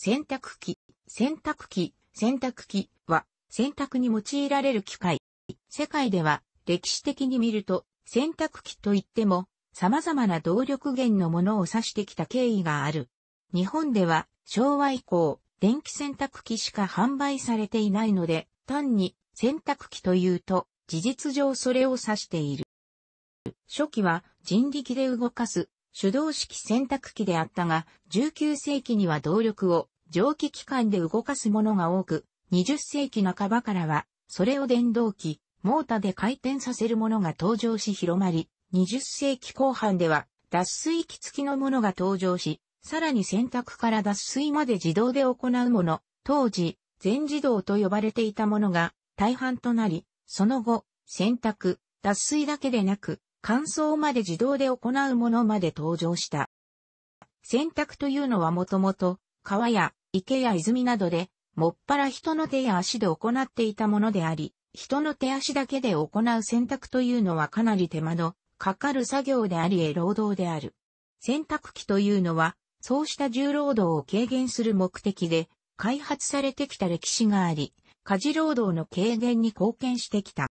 洗濯機、洗濯機、洗濯機は洗濯に用いられる機械。世界では歴史的に見ると洗濯機といっても様々な動力源のものを指してきた経緯がある。日本では昭和以降電気洗濯機しか販売されていないので単に洗濯機というと事実上それを指している。初期は人力で動かす手動式洗濯機であったが、19世紀には動力を蒸気機関で動かすものが多く、20世紀半ばからは、それを電動機、モーターで回転させるものが登場し広まり、20世紀後半では、脱水機付きのものが登場し、さらに洗濯から脱水まで自動で行うもの、当時、全自動と呼ばれていたものが大半となり、その後、洗濯、脱水だけでなく、乾燥まで自動で行うものまで登場した。洗濯というのはもともと、川や池や泉などで、もっぱら人の手や足で行っていたものであり、人の手足だけで行う洗濯というのはかなり手間のかかる作業であり、労働である。洗濯機というのは、そうした重労働を軽減する目的で、開発されてきた歴史があり、家事労働の軽減に貢献してきた。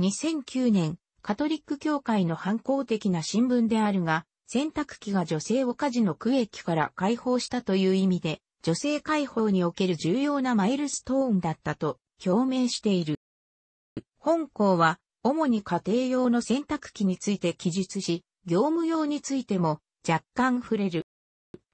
2009年、カトリック教会の反抗的な新聞であるが、洗濯機が女性を家事の区域から解放したという意味で、女性解放における重要なマイルストーンだったと表明している。本校は、主に家庭用の洗濯機について記述し、業務用についても若干触れる。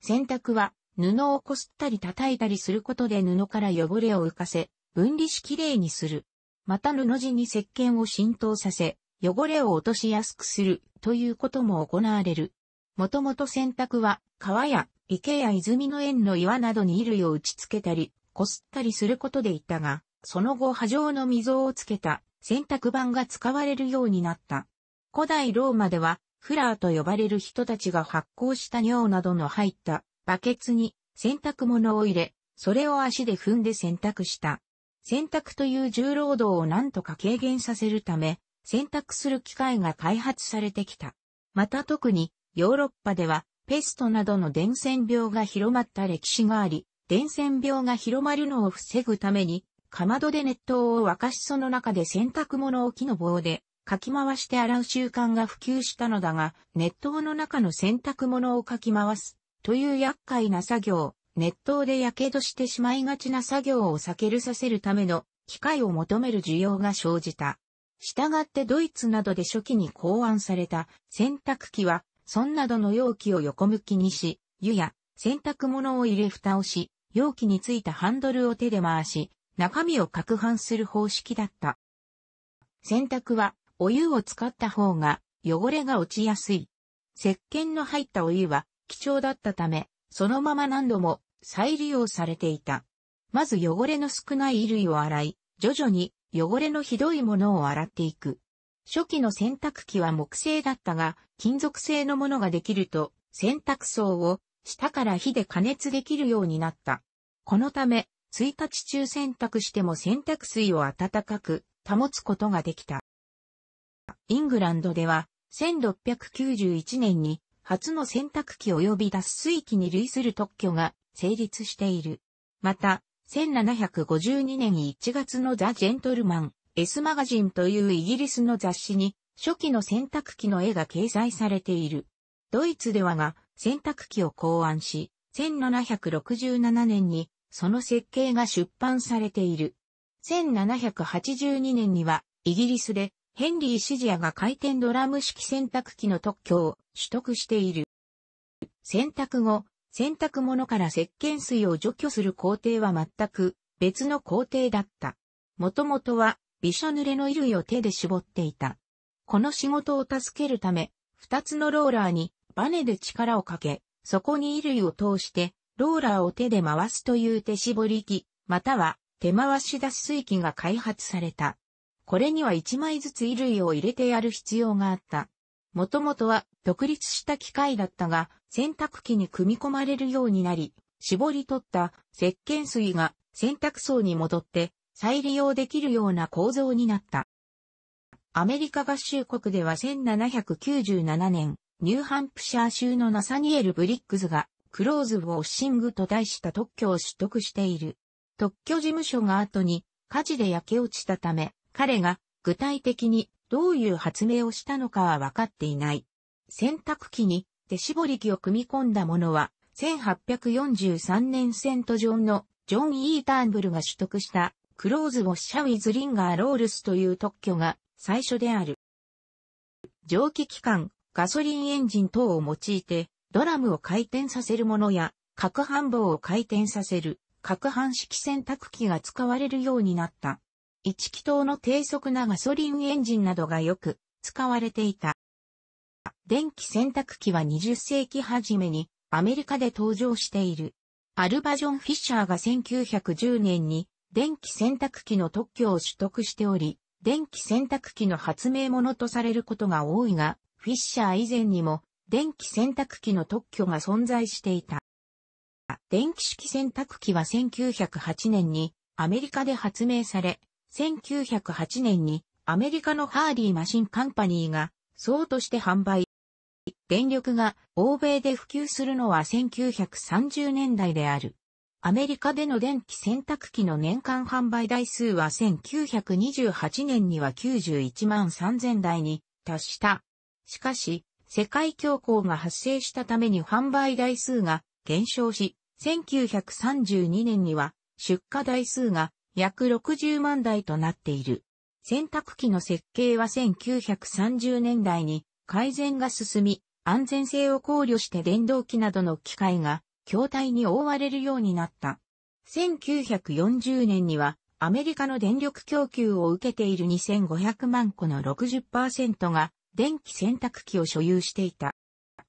洗濯は、布をこすったり叩いたりすることで布から汚れを浮かせ、分離しきれいにする。また布地に石鹸を浸透させ、汚れを落としやすくするということも行われる。もともと洗濯は川や池や泉の縁の岩などに衣類を打ち付けたり、こすったりすることでいたが、その後波状の溝をつけた洗濯板が使われるようになった。古代ローマではフラーと呼ばれる人たちが発酵した尿などの入ったバケツに洗濯物を入れ、それを足で踏んで洗濯した。洗濯という重労働をなんとか軽減させるため、選択する機械が開発されてきた。また特にヨーロッパではペストなどの伝染病が広まった歴史があり、伝染病が広まるのを防ぐために、かまどで熱湯を沸かしその中で洗濯物を木の棒でかき回して洗う習慣が普及したのだが、熱湯の中の洗濯物をかき回すという厄介な作業、熱湯で火傷してしまいがちな作業を避けるさせるための機械を求める需要が生じた。従ってドイツなどで初期に考案された洗濯機は、損などの容器を横向きにし、湯や洗濯物を入れ蓋をし、容器についたハンドルを手で回し、中身を攪拌する方式だった。洗濯は、お湯を使った方が汚れが落ちやすい。石鹸の入ったお湯は貴重だったため、そのまま何度も再利用されていた。まず汚れの少ない衣類を洗い、徐々に汚れのひどいものを洗っていく。初期の洗濯機は木製だったが、金属製のものができると、洗濯槽を下から火で加熱できるようになった。このため、1日中洗濯しても洗濯水を温かく保つことができた。イングランドでは、1691年に初の洗濯機及び脱水機に類する特許が成立している。また、1752年1月のザ・ジェントルマン、S マガジンというイギリスの雑誌に、初期の洗濯機の絵が掲載されている。ドイツではが、洗濯機を考案し、1767年に、その設計が出版されている。1782年には、イギリスで、ヘンリー・シジアが回転ドラム式洗濯機の特許を取得している。洗濯後、洗濯物から石鹸水を除去する工程は全く別の工程だった。もともとは、びしょ濡れの衣類を手で絞っていた。この仕事を助けるため、二つのローラーにバネで力をかけ、そこに衣類を通して、ローラーを手で回すという手絞り機、または手回し脱水機が開発された。これには一枚ずつ衣類を入れてやる必要があった。もともとは独立した機械だったが、洗濯機に組み込まれるようになり、絞り取った石鹸水が洗濯槽に戻って再利用できるような構造になった。アメリカ合衆国では1797年、ニューハンプシャー州のナサニエル・ブリックスが、クローズ・ウォッシングと題した特許を取得している。特許事務所が後に火事で焼け落ちたため、彼が具体的にどういう発明をしたのかは分かっていない。洗濯機に手絞り機を組み込んだものは、1843年セントジョンのジョン・イーターンブルが取得したクローズ・ウォッシャ・ウィズ・リンガー・ロールスという特許が最初である。蒸気機関、ガソリンエンジン等を用いてドラムを回転させるものや、角拌棒を回転させる、角拌式洗濯機が使われるようになった。1気筒の低速なガソリンエンジンなどがよく使われていた。電気洗濯機は20世紀初めにアメリカで登場している。アルバジョン・フィッシャーが1910年に電気洗濯機の特許を取得しており、電気洗濯機の発明者とされることが多いが、フィッシャー以前にも電気洗濯機の特許が存在していた。電気式洗濯機は1908年にアメリカで発明され、1908年にアメリカのハーリーマシンカンパニーが総として販売。電力が欧米で普及するのは1930年代である。アメリカでの電気洗濯機の年間販売台数は1928年には91万3000台に達した。しかし、世界恐慌が発生したために販売台数が減少し、1932年には出荷台数が約60万台となっている。洗濯機の設計は1930年代に改善が進み、安全性を考慮して電動機などの機械が筐体に覆われるようになった。1940年にはアメリカの電力供給を受けている2500万個の60%が電気洗濯機を所有していた。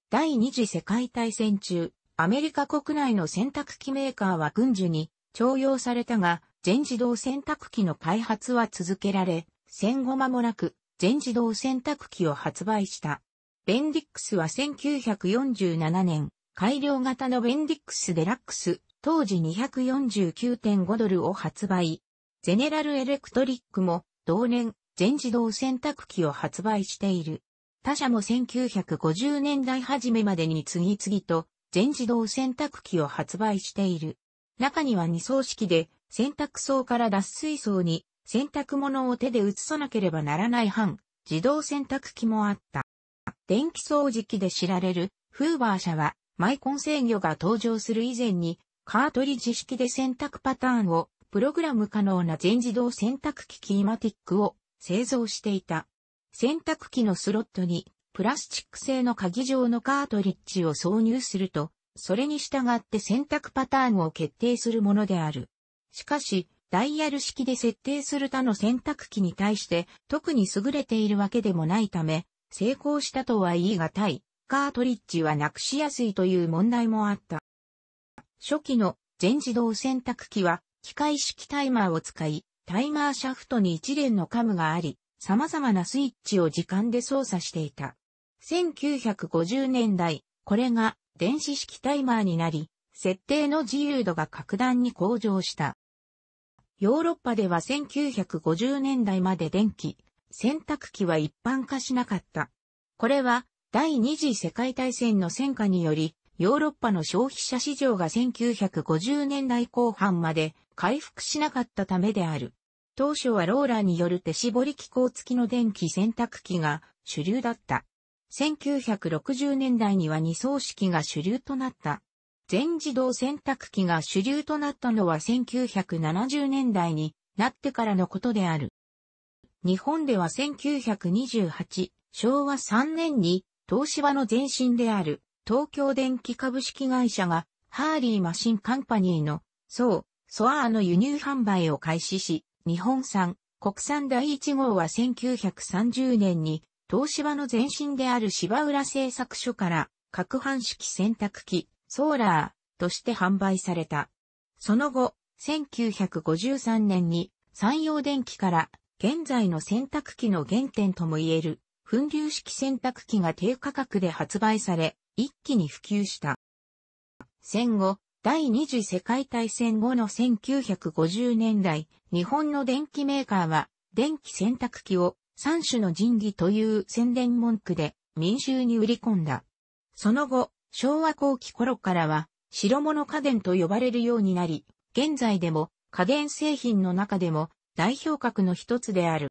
第二次世界大戦中、アメリカ国内の洗濯機メーカーは軍需に徴用されたが、全自動洗濯機の開発は続けられ、戦後間もなく全自動洗濯機を発売した。ベンディックスは1947年、改良型のベンディックスデラックス、当時249.5ドルを発売。ゼネラルエレクトリックも同年全自動洗濯機を発売している。他社も1950年代初めまでに次々と全自動洗濯機を発売している。中には二層式で洗濯槽から脱水槽に洗濯物を手で移さなければならない半、自動洗濯機もあった。電気掃除機で知られるフーバー社はマイコン制御が登場する以前にカートリッジ式で洗濯パターンをプログラム可能な全自動洗濯機キーマティックを製造していた。洗濯機のスロットにプラスチック製の鍵状のカートリッジを挿入すると、それに従って洗濯パターンを決定するものである。しかし、ダイヤル式で設定する他の選択機に対して特に優れているわけでもないため、成功したとは言い難い、カートリッジはなくしやすいという問題もあった。初期の全自動選択機は機械式タイマーを使い、タイマーシャフトに一連のカムがあり、様々なスイッチを時間で操作していた。1950年代、これが電子式タイマーになり、設定の自由度が格段に向上した。ヨーロッパでは1950年代まで電気、洗濯機は一般化しなかった。これは第二次世界大戦の戦火により、ヨーロッパの消費者市場が1950年代後半まで回復しなかったためである。当初はローラーによる手絞り機構付きの電気洗濯機が主流だった。1960年代には二層式が主流となった。全自動洗濯機が主流となったのは1970年代になってからのことである。日本では1928、昭和3年に東芝の前身である東京電機株式会社がハーリーマシンカンパニーのそう、ソアーの輸入販売を開始し、日本産、国産第1号は1930年に東芝の前身である芝浦製作所から、各半式洗濯機、ソーラーとして販売された。その後、1953年に山陽電機から現在の洗濯機の原点とも言える粉流式洗濯機が低価格で発売され、一気に普及した。戦後、第二次世界大戦後の1950年代、日本の電機メーカーは、電気洗濯機を三種の神器という宣伝文句で民衆に売り込んだ。その後、昭和後期頃からは、白物家電と呼ばれるようになり、現在でも家電製品の中でも代表格の一つである。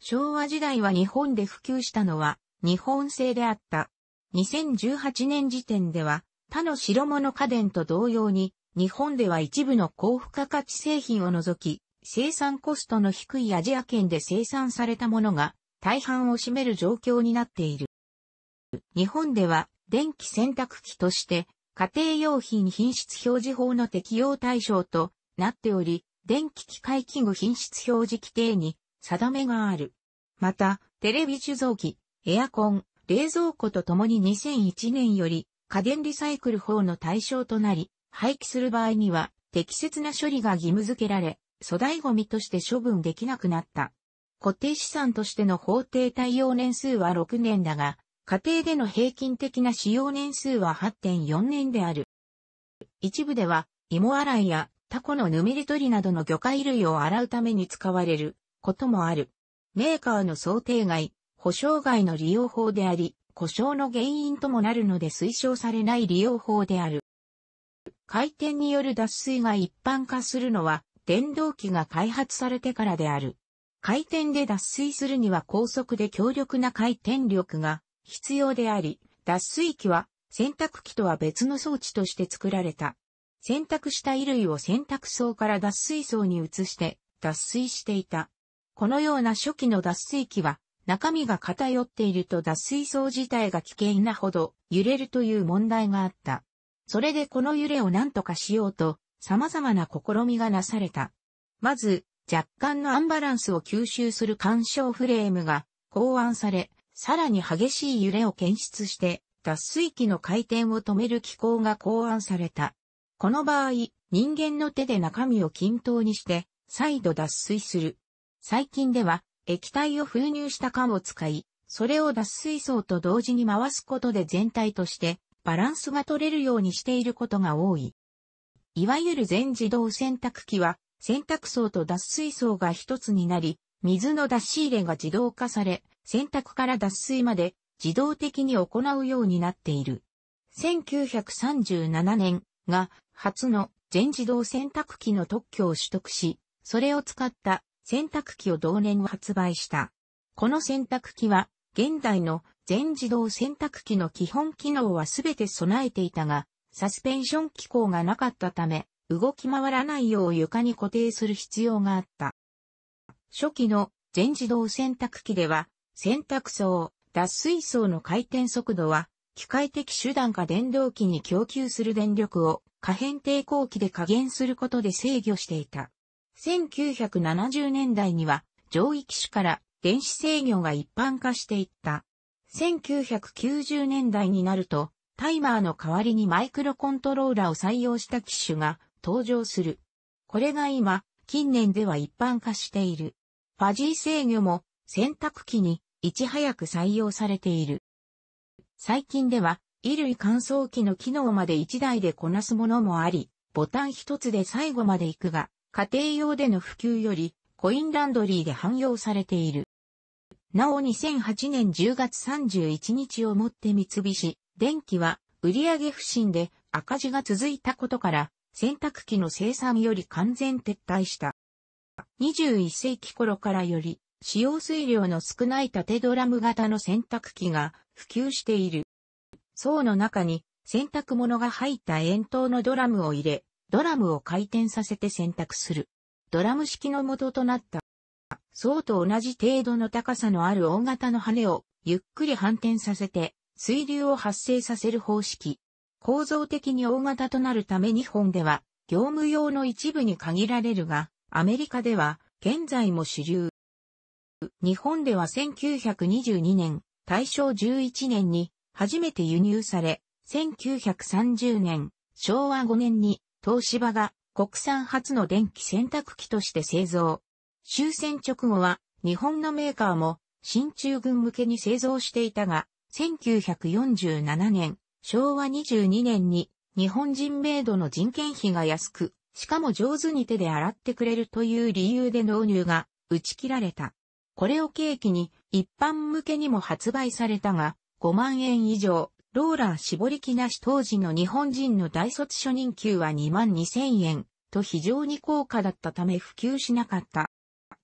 昭和時代は日本で普及したのは日本製であった。2018年時点では他の白物家電と同様に日本では一部の高付加価値製品を除き生産コストの低いアジア圏で生産されたものが大半を占める状況になっている。日本では電気洗濯機として、家庭用品品質表示法の適用対象となっており、電気機械器具品質表示規定に定めがある。また、テレビ受像機、エアコン、冷蔵庫とともに2001年より家電リサイクル法の対象となり、廃棄する場合には適切な処理が義務付けられ、粗大ゴミとして処分できなくなった。固定資産としての法定対応年数は6年だが、家庭での平均的な使用年数は8.4年である。一部では、芋洗いやタコのぬめり取りなどの魚介類を洗うために使われることもある。メーカーの想定外、保証外の利用法であり、故障の原因ともなるので推奨されない利用法である。回転による脱水が一般化するのは、電動機が開発されてからである。回転で脱水するには高速で強力な回転力が必要であり、脱水機は洗濯機とは別の装置として作られた。洗濯した衣類を洗濯槽から脱水槽に移して脱水していた。このような初期の脱水機は中身が偏っていると脱水槽自体が危険なほど揺れるという問題があった。それでこの揺れを何とかしようと様々な試みがなされた。まず、若干のアンバランスを吸収する干渉フレームが考案され、さらに激しい揺れを検出して、脱水機の回転を止める機構が考案された。この場合、人間の手で中身を均等にして、再度脱水する。最近では、液体を封入した缶を使い、それを脱水槽と同時に回すことで全体としてバランスが取れるようにしていることが多い。いわゆる全自動洗濯機は、洗濯槽と脱水槽が一つになり、水の出し入れが自動化され、洗濯から脱水まで自動的に行うようになっている。1937年が初の全自動洗濯機の特許を取得し、それを使った洗濯機を同年発売した。この洗濯機は現代の全自動洗濯機の基本機能はすべて備えていたが、サスペンション機構がなかったため、動き回らないよう床に固定する必要があった。初期の全自動洗濯機では、洗濯槽、脱水槽の回転速度は、機械的手段か電動機に供給する電力を可変抵抗器で加減することで制御していた。1970年代には上位機種から電子制御が一般化していった。1990年代になるとタイマーの代わりにマイクロコントローラーを採用した機種が登場する。これが今、近年では一般化している。ファジー制御も洗濯機にいち早く採用されている。最近では、衣類乾燥機の機能まで1台でこなすものもあり、ボタン一つで最後まで行くが、家庭用での普及より、コインランドリーで汎用されている。なお2008年10月31日をもって三菱、電機は、売上不振で赤字が続いたことから、洗濯機の生産より完全撤退した。21世紀頃からより、使用水量の少ない縦ドラム型の洗濯機が普及している。層の中に洗濯物が入った円筒のドラムを入れ、ドラムを回転させて洗濯する。ドラム式の元となった。層と同じ程度の高さのある大型の羽をゆっくり反転させて水流を発生させる方式。構造的に大型となるため日本では業務用の一部に限られるが、アメリカでは現在も主流。日本では1922年、大正11年に初めて輸入され、1930年、昭和5年に東芝が国産初の電気洗濯機として製造。終戦直後は日本のメーカーも新中軍向けに製造していたが、1947年、昭和22年に日本人メイドの人件費が安く、しかも上手に手で洗ってくれるという理由で納入が打ち切られた。これを契機に一般向けにも発売されたが、5万円以上、ローラー絞り気なし当時の日本人の大卒初任給は2万2000円と非常に高価だったため普及しなかった。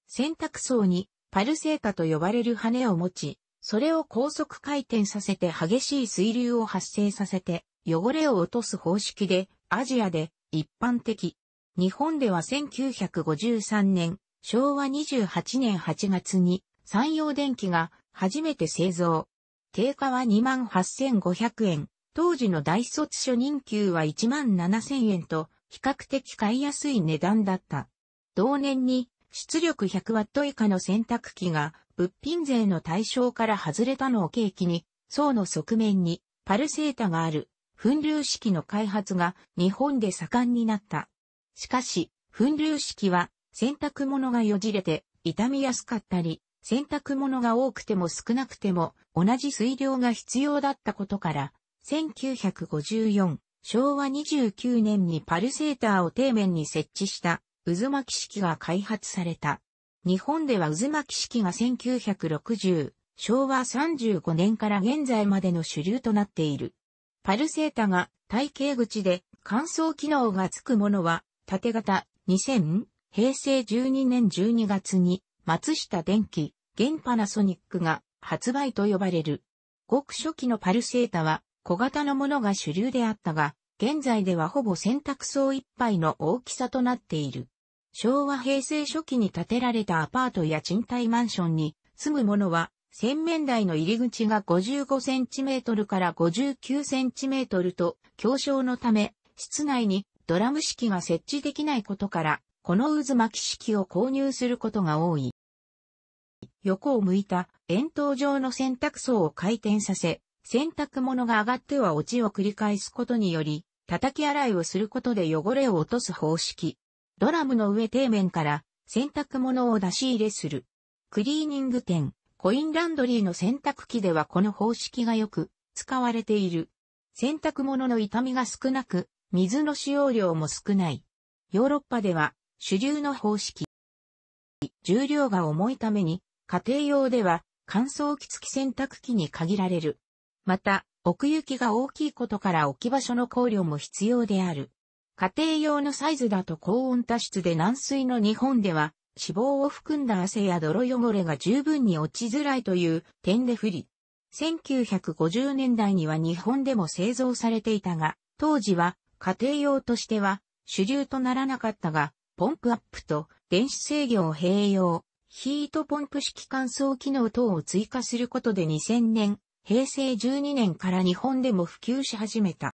選択層にパルセータと呼ばれる羽を持ち、それを高速回転させて激しい水流を発生させて汚れを落とす方式でアジアで一般的。日本では1953年昭和28年8月に山陽電機が初めて製造。定価は28,500円。当時の大卒初任給は17,000円と比較的買いやすい値段だった。同年に出力 100W 以下の洗濯機が物品税の対象から外れたのを契機に、層の側面にパルセータがある分流式の開発が日本で盛んになった。しかし、分流式は洗濯物がよじれて、傷みやすかったり、洗濯物が多くても少なくても同じ水量が必要だったことから、1954、昭和29年にパルセーターを底面に設置した渦巻き式が開発された。日本では渦巻き式が1960、昭和35年から現在までの主流となっている。パルセータが体型口で乾燥機能がつくものは縦型2000、平成12年12月に、松下電機、現パナソニックが発売と呼ばれる。ごく初期のパルセータは小型のものが主流であったが、現在ではほぼ洗濯槽一杯の大きさとなっている。昭和平成初期に建てられたアパートや賃貸マンションに住む者は洗面台の入り口が 55cm から 59cm と強小のため室内にドラム式が設置できないことからこの渦巻き式を購入することが多い。横を向いた円筒状の洗濯槽を回転させ、洗濯物が上がっては落ちを繰り返すことにより、叩き洗いをすることで汚れを落とす方式。ドラムの上底面から洗濯物を出し入れする。クリーニング店、コインランドリーの洗濯機ではこの方式がよく使われている。洗濯物の傷みが少なく、水の使用量も少ない。ヨーロッパでは主流の方式。重量が重いために、家庭用では乾燥機付き洗濯機に限られる。また、奥行きが大きいことから置き場所の考慮も必要である。家庭用のサイズだと高温多湿で軟水の日本では、脂肪を含んだ汗や泥汚れが十分に落ちづらいという点で不利。1950年代には日本でも製造されていたが、当時は家庭用としては主流とならなかったが、ポンプアップと電子制御を併用、ヒートポンプ式乾燥機能等を追加することで2000年、平成12年から日本でも普及し始めた。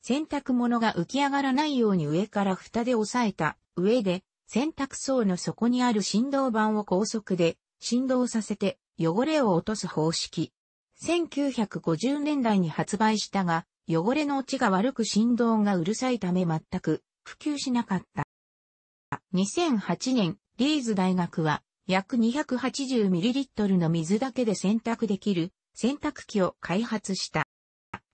洗濯物が浮き上がらないように上から蓋で押さえた上で、洗濯槽の底にある振動板を高速で振動させて汚れを落とす方式。1950年代に発売したが、汚れの落ちが悪く振動がうるさいため全く普及しなかった。2008年、リーズ大学は約 280ml の水だけで洗濯できる洗濯機を開発した。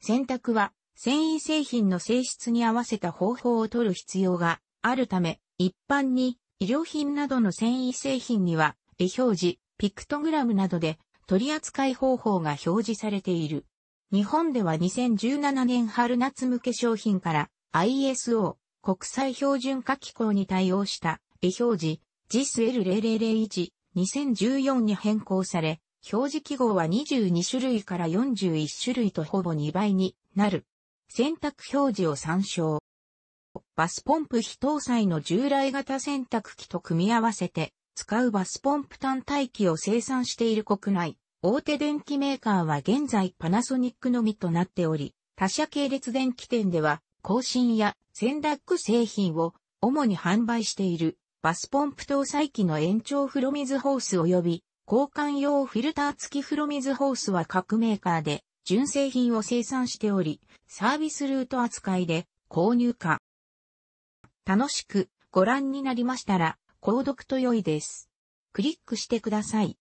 洗濯は繊維製品の性質に合わせた方法を取る必要があるため、一般に医療品などの繊維製品には、絵表示、ピクトグラムなどで取り扱い方法が表示されている。日本では2017年春夏向け商品から ISO 国際標準化機構に対応した、絵表示、JIS-L0001、2014に変更され、表示記号は22種類から41種類とほぼ2倍になる。選択表示を参照。バスポンプ非搭載の従来型洗濯機と組み合わせて、使うバスポンプ単体機を生産している国内、大手電機メーカーは現在パナソニックのみとなっており、他社系列電機店では、更新やセンダック製品を主に販売しているバスポンプ搭載機の延長風呂水ホース及び交換用フィルター付き風呂水ホースは各メーカーで純正品を生産しており、サービスルート扱いで購入可。楽しくご覧になりましたら、購読と良いです。クリックしてください。